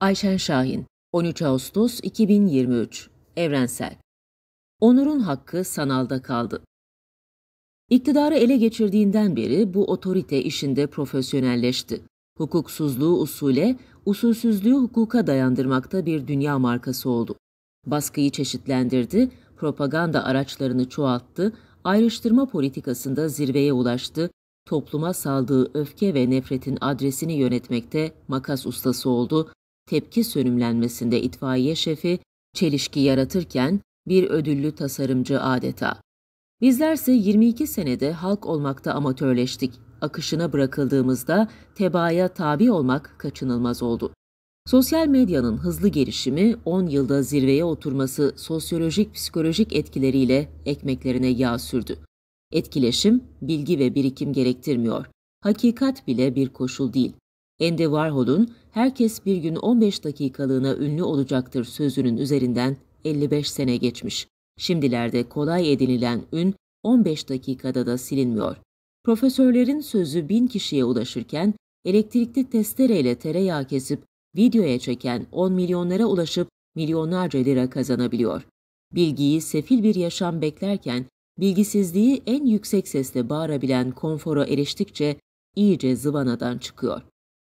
Ayşen Şahin 13 Ağustos 2023 Evrensel Onur'un hakkı sanalda kaldı. İktidarı ele geçirdiğinden beri bu otorite işinde profesyonelleşti. Hukuksuzluğu usule, usulsüzlüğü hukuka dayandırmakta bir dünya markası oldu. Baskıyı çeşitlendirdi, propaganda araçlarını çoğalttı, ayrıştırma politikasında zirveye ulaştı, topluma saldığı öfke ve nefretin adresini yönetmekte makas ustası oldu, tepki sönümlenmesinde itfaiye şefi çelişki yaratırken bir ödüllü tasarımcı adeta. Bizlerse 22 senede halk olmakta amatörleştik. Akışına bırakıldığımızda tebaya tabi olmak kaçınılmaz oldu. Sosyal medyanın hızlı gelişimi 10 yılda zirveye oturması sosyolojik psikolojik etkileriyle ekmeklerine yağ sürdü. Etkileşim bilgi ve birikim gerektirmiyor. Hakikat bile bir koşul değil. Andy Warhol'un herkes bir gün 15 dakikalığına ünlü olacaktır sözünün üzerinden 55 sene geçmiş. Şimdilerde kolay edinilen ün 15 dakikada da silinmiyor. Profesörlerin sözü bin kişiye ulaşırken elektrikli testereyle tereyağı kesip videoya çeken 10 milyonlara ulaşıp milyonlarca lira kazanabiliyor. Bilgiyi sefil bir yaşam beklerken bilgisizliği en yüksek sesle bağırabilen konfora eriştikçe iyice zıvanadan çıkıyor.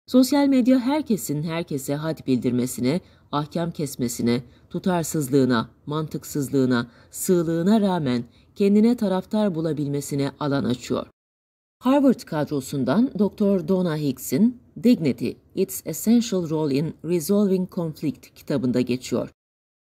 Sosyal medya herkesin herkese had bildirmesine, ahkam kesmesine, tutarsızlığına, mantıksızlığına, sığlığına rağmen kendine taraftar bulabilmesine alan açıyor. Harvard kadrosundan Dr. Donna Hicks'in Dignity, Its Essential Role in Resolving Conflict kitabında geçiyor.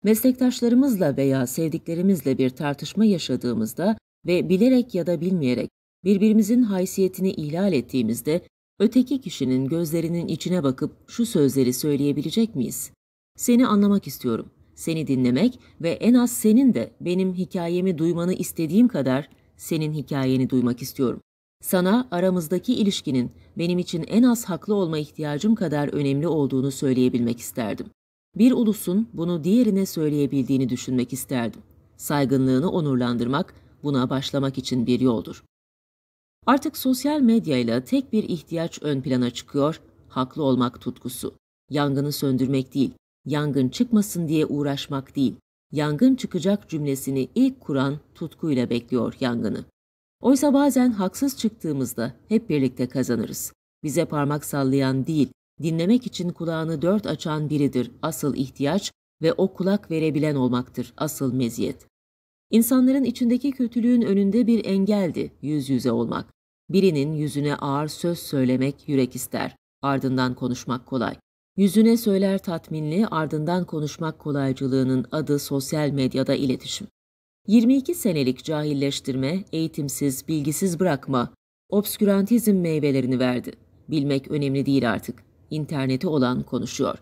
Meslektaşlarımızla veya sevdiklerimizle bir tartışma yaşadığımızda ve bilerek ya da bilmeyerek birbirimizin haysiyetini ihlal ettiğimizde Öteki kişinin gözlerinin içine bakıp şu sözleri söyleyebilecek miyiz? Seni anlamak istiyorum. Seni dinlemek ve en az senin de benim hikayemi duymanı istediğim kadar senin hikayeni duymak istiyorum. Sana aramızdaki ilişkinin benim için en az haklı olma ihtiyacım kadar önemli olduğunu söyleyebilmek isterdim. Bir ulusun bunu diğerine söyleyebildiğini düşünmek isterdim. Saygınlığını onurlandırmak buna başlamak için bir yoldur. Artık sosyal medyayla tek bir ihtiyaç ön plana çıkıyor, haklı olmak tutkusu. Yangını söndürmek değil, yangın çıkmasın diye uğraşmak değil, yangın çıkacak cümlesini ilk kuran tutkuyla bekliyor yangını. Oysa bazen haksız çıktığımızda hep birlikte kazanırız. Bize parmak sallayan değil, dinlemek için kulağını dört açan biridir asıl ihtiyaç ve o kulak verebilen olmaktır asıl meziyet. İnsanların içindeki kötülüğün önünde bir engeldi yüz yüze olmak. Birinin yüzüne ağır söz söylemek yürek ister, ardından konuşmak kolay. Yüzüne söyler tatminli, ardından konuşmak kolaycılığının adı sosyal medyada iletişim. 22 senelik cahilleştirme, eğitimsiz, bilgisiz bırakma, obskürantizm meyvelerini verdi. Bilmek önemli değil artık. İnterneti olan konuşuyor.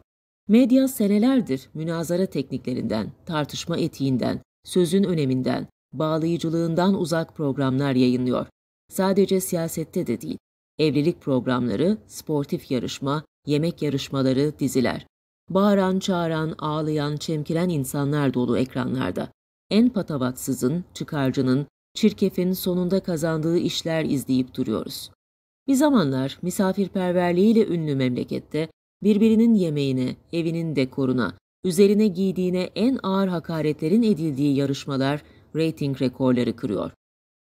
Medya senelerdir münazara tekniklerinden, tartışma etiğinden, sözün öneminden, bağlayıcılığından uzak programlar yayınlıyor. Sadece siyasette de değil, evlilik programları, sportif yarışma, yemek yarışmaları, diziler. Bağıran, çağıran, ağlayan, çemkiren insanlar dolu ekranlarda. En patavatsızın, çıkarcının, çirkefin sonunda kazandığı işler izleyip duruyoruz. Bir zamanlar misafirperverliğiyle ünlü memlekette birbirinin yemeğine, evinin dekoruna, üzerine giydiğine en ağır hakaretlerin edildiği yarışmalar reyting rekorları kırıyor.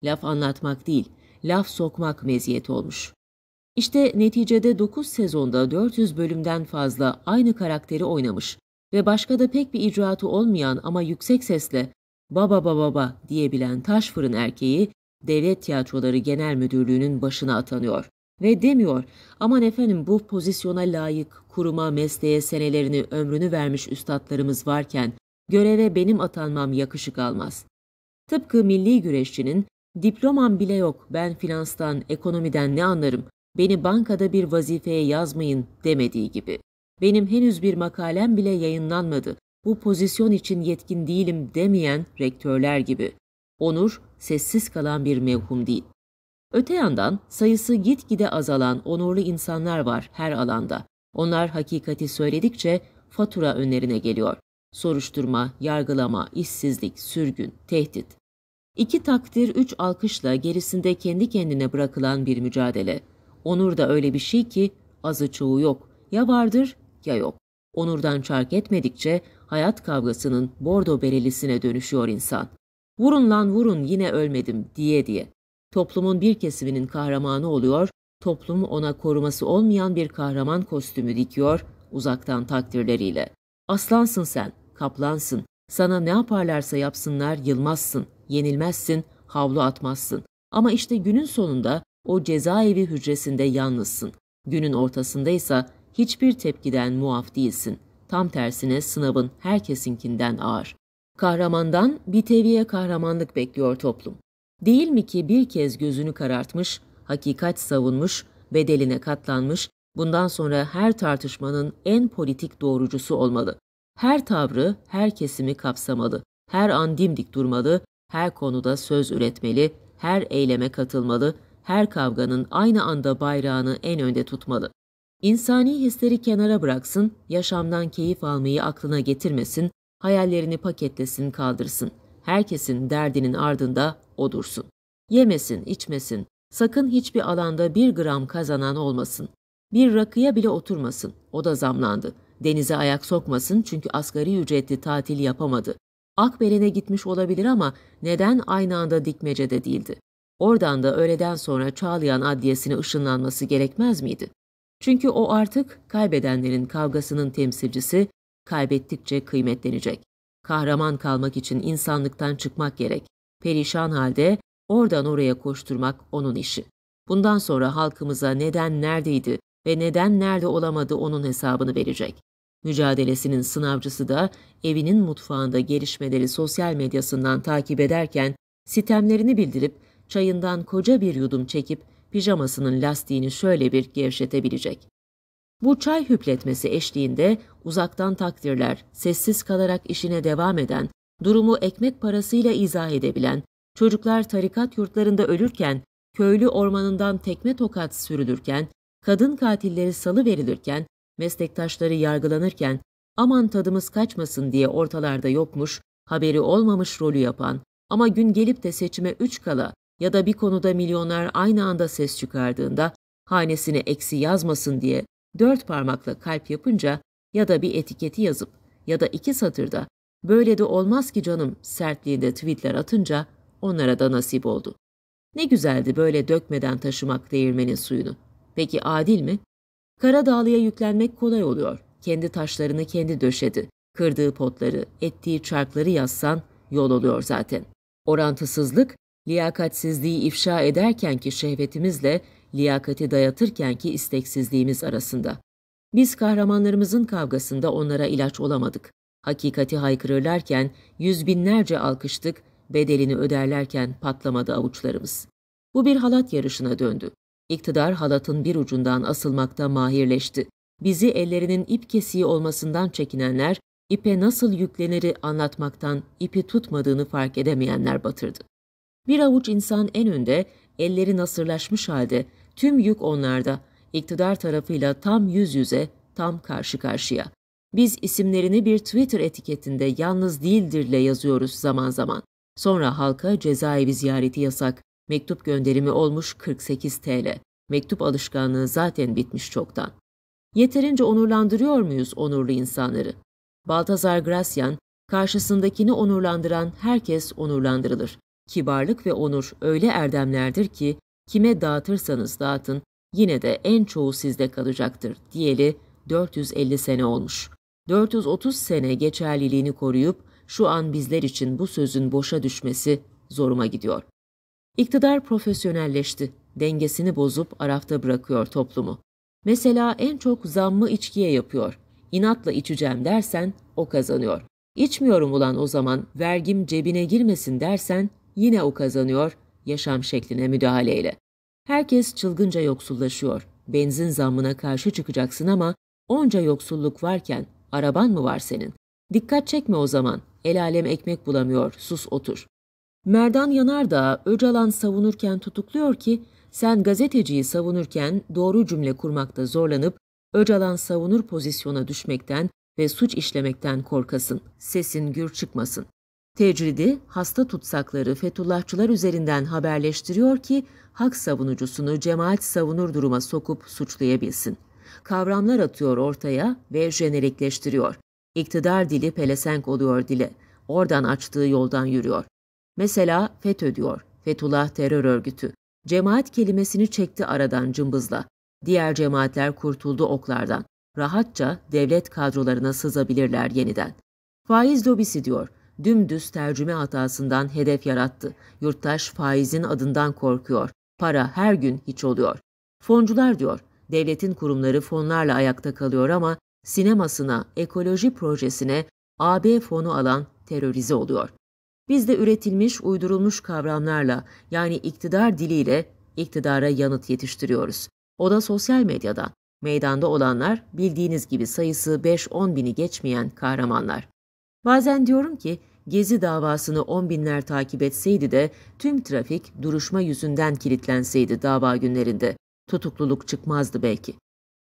Laf anlatmak değil, laf sokmak meziyet olmuş. İşte neticede 9 sezonda 400 bölümden fazla aynı karakteri oynamış ve başka da pek bir icraatı olmayan ama yüksek sesle baba baba baba diyebilen taş fırın erkeği Devlet Tiyatroları Genel Müdürlüğü'nün başına atanıyor ve demiyor aman efendim bu pozisyona layık kuruma, mesleğe senelerini, ömrünü vermiş üstadlarımız varken göreve benim atanmam yakışık almaz. Tıpkı milli güreşçinin Diplomam bile yok. Ben finanstan, ekonomiden ne anlarım? Beni bankada bir vazifeye yazmayın demediği gibi. Benim henüz bir makalem bile yayınlanmadı. Bu pozisyon için yetkin değilim demeyen rektörler gibi. Onur sessiz kalan bir mevhum değil. Öte yandan sayısı gitgide azalan onurlu insanlar var her alanda. Onlar hakikati söyledikçe fatura önlerine geliyor. Soruşturma, yargılama, işsizlik, sürgün, tehdit. İki takdir, üç alkışla gerisinde kendi kendine bırakılan bir mücadele. Onur da öyle bir şey ki azı çoğu yok. Ya vardır ya yok. Onurdan çark etmedikçe hayat kavgasının bordo berelisine dönüşüyor insan. Vurun lan vurun yine ölmedim diye diye. Toplumun bir kesiminin kahramanı oluyor, toplum ona koruması olmayan bir kahraman kostümü dikiyor uzaktan takdirleriyle. Aslansın sen, kaplansın, sana ne yaparlarsa yapsınlar yılmazsın, yenilmezsin, havlu atmazsın. Ama işte günün sonunda o cezaevi hücresinde yalnızsın. Günün ortasındaysa hiçbir tepkiden muaf değilsin. Tam tersine sınavın herkesinkinden ağır. Kahramandan bir teviye kahramanlık bekliyor toplum. Değil mi ki bir kez gözünü karartmış, hakikat savunmuş, bedeline katlanmış, bundan sonra her tartışmanın en politik doğrucusu olmalı. Her tavrı, her kesimi kapsamalı, her an dimdik durmalı, her konuda söz üretmeli, her eyleme katılmalı, her kavganın aynı anda bayrağını en önde tutmalı. İnsani hisleri kenara bıraksın, yaşamdan keyif almayı aklına getirmesin, hayallerini paketlesin, kaldırsın. Herkesin derdinin ardında odursun. Yemesin, içmesin, sakın hiçbir alanda bir gram kazanan olmasın. Bir rakıya bile oturmasın, o da zamlandı.'' Denize ayak sokmasın çünkü asgari ücretli tatil yapamadı. Akbel'ine gitmiş olabilir ama neden aynı anda dikmecede değildi? Oradan da öğleden sonra Çağlayan Adliyesi'ne ışınlanması gerekmez miydi? Çünkü o artık kaybedenlerin kavgasının temsilcisi, kaybettikçe kıymetlenecek. Kahraman kalmak için insanlıktan çıkmak gerek. Perişan halde oradan oraya koşturmak onun işi. Bundan sonra halkımıza neden neredeydi ve neden nerede olamadı onun hesabını verecek. Mücadelesinin sınavcısı da evinin mutfağında gelişmeleri sosyal medyasından takip ederken sitemlerini bildirip çayından koca bir yudum çekip pijamasının lastiğini şöyle bir gevşetebilecek. Bu çay hüpletmesi eşliğinde uzaktan takdirler, sessiz kalarak işine devam eden, durumu ekmek parasıyla izah edebilen, çocuklar tarikat yurtlarında ölürken, köylü ormanından tekme tokat sürülürken, kadın katilleri salı verilirken meslektaşları yargılanırken aman tadımız kaçmasın diye ortalarda yokmuş, haberi olmamış rolü yapan ama gün gelip de seçime üç kala ya da bir konuda milyonlar aynı anda ses çıkardığında hanesini eksi yazmasın diye dört parmakla kalp yapınca ya da bir etiketi yazıp ya da iki satırda böyle de olmaz ki canım sertliğinde tweetler atınca onlara da nasip oldu. Ne güzeldi böyle dökmeden taşımak değirmenin suyunu. Peki adil mi? Karadağlı'ya yüklenmek kolay oluyor. Kendi taşlarını kendi döşedi. Kırdığı potları, ettiği çarkları yazsan yol oluyor zaten. Orantısızlık, liyakatsizliği ifşa ederkenki şehvetimizle liyakati dayatırkenki isteksizliğimiz arasında. Biz kahramanlarımızın kavgasında onlara ilaç olamadık. Hakikati haykırırlarken yüz binlerce alkıştık, bedelini öderlerken patlamadı avuçlarımız. Bu bir halat yarışına döndü. İktidar halatın bir ucundan asılmakta mahirleşti. Bizi ellerinin ip kesiği olmasından çekinenler, ipe nasıl yükleniri anlatmaktan ipi tutmadığını fark edemeyenler batırdı. Bir avuç insan en önde, elleri nasırlaşmış halde, tüm yük onlarda, iktidar tarafıyla tam yüz yüze, tam karşı karşıya. Biz isimlerini bir Twitter etiketinde yalnız değildirle yazıyoruz zaman zaman. Sonra halka cezaevi ziyareti yasak. Mektup gönderimi olmuş 48 TL. Mektup alışkanlığı zaten bitmiş çoktan. Yeterince onurlandırıyor muyuz onurlu insanları? Baltazar Gracian, karşısındakini onurlandıran herkes onurlandırılır. Kibarlık ve onur öyle erdemlerdir ki kime dağıtırsanız dağıtın yine de en çoğu sizde kalacaktır diyeli 450 sene olmuş. 430 sene geçerliliğini koruyup şu an bizler için bu sözün boşa düşmesi zoruma gidiyor. İktidar profesyonelleşti, dengesini bozup arafta bırakıyor toplumu. Mesela en çok zammı içkiye yapıyor. İnatla içeceğim dersen o kazanıyor. İçmiyorum ulan o zaman vergim cebine girmesin dersen yine o kazanıyor yaşam şekline müdahaleyle. Herkes çılgınca yoksullaşıyor. Benzin zammına karşı çıkacaksın ama onca yoksulluk varken araban mı var senin? Dikkat çekme o zaman. El alem ekmek bulamıyor, sus otur. Merdan Yanardağ Öcalan savunurken tutukluyor ki sen gazeteciyi savunurken doğru cümle kurmakta zorlanıp Öcalan savunur pozisyona düşmekten ve suç işlemekten korkasın. Sesin gür çıkmasın. Tecridi, hasta tutsakları Fethullahçılar üzerinden haberleştiriyor ki hak savunucusunu cemaat savunur duruma sokup suçlayabilsin. Kavramlar atıyor ortaya ve jenerikleştiriyor. İktidar dili pelesenk oluyor dile. Oradan açtığı yoldan yürüyor. Mesela FETÖ diyor, Fetullah terör örgütü. Cemaat kelimesini çekti aradan cımbızla. Diğer cemaatler kurtuldu oklardan. Rahatça devlet kadrolarına sızabilirler yeniden. Faiz lobisi diyor, dümdüz tercüme hatasından hedef yarattı. Yurttaş faizin adından korkuyor. Para her gün hiç oluyor. Foncular diyor, devletin kurumları fonlarla ayakta kalıyor ama sinemasına, ekoloji projesine AB fonu alan terörize oluyor. Biz de üretilmiş, uydurulmuş kavramlarla yani iktidar diliyle iktidara yanıt yetiştiriyoruz. O da sosyal medyada, Meydanda olanlar bildiğiniz gibi sayısı 5-10 bini geçmeyen kahramanlar. Bazen diyorum ki Gezi davasını 10 binler takip etseydi de tüm trafik duruşma yüzünden kilitlenseydi dava günlerinde tutukluluk çıkmazdı belki.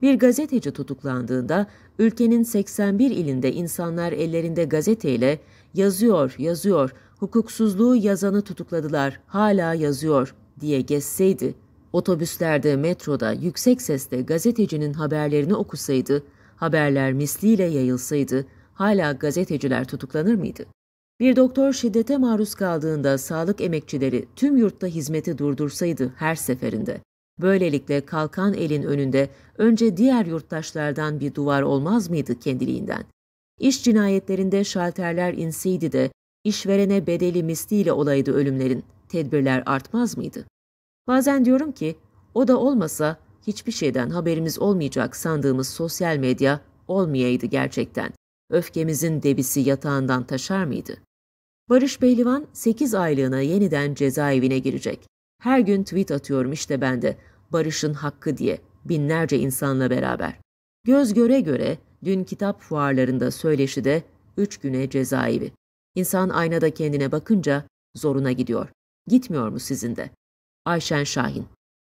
Bir gazeteci tutuklandığında ülkenin 81 ilinde insanlar ellerinde gazeteyle yazıyor, yazıyor, hukuksuzluğu yazanı tutukladılar, hala yazıyor diye gezseydi, otobüslerde, metroda yüksek sesle gazetecinin haberlerini okusaydı, haberler misliyle yayılsaydı, hala gazeteciler tutuklanır mıydı? Bir doktor şiddete maruz kaldığında sağlık emekçileri tüm yurtta hizmeti durdursaydı her seferinde, böylelikle kalkan elin önünde önce diğer yurttaşlardan bir duvar olmaz mıydı kendiliğinden? İş cinayetlerinde şalterler inseydi de işverene bedeli misliyle olaydı ölümlerin, tedbirler artmaz mıydı? Bazen diyorum ki, o da olmasa hiçbir şeyden haberimiz olmayacak sandığımız sosyal medya olmayaydı gerçekten. Öfkemizin debisi yatağından taşar mıydı? Barış Pehlivan 8 aylığına yeniden cezaevine girecek. Her gün tweet atıyorum işte ben de Barış'ın hakkı diye binlerce insanla beraber. Göz göre göre dün kitap fuarlarında söyleşi de 3 güne cezaevi. İnsan aynada kendine bakınca zoruna gidiyor. Gitmiyor mu sizin de? Ayşen Şahin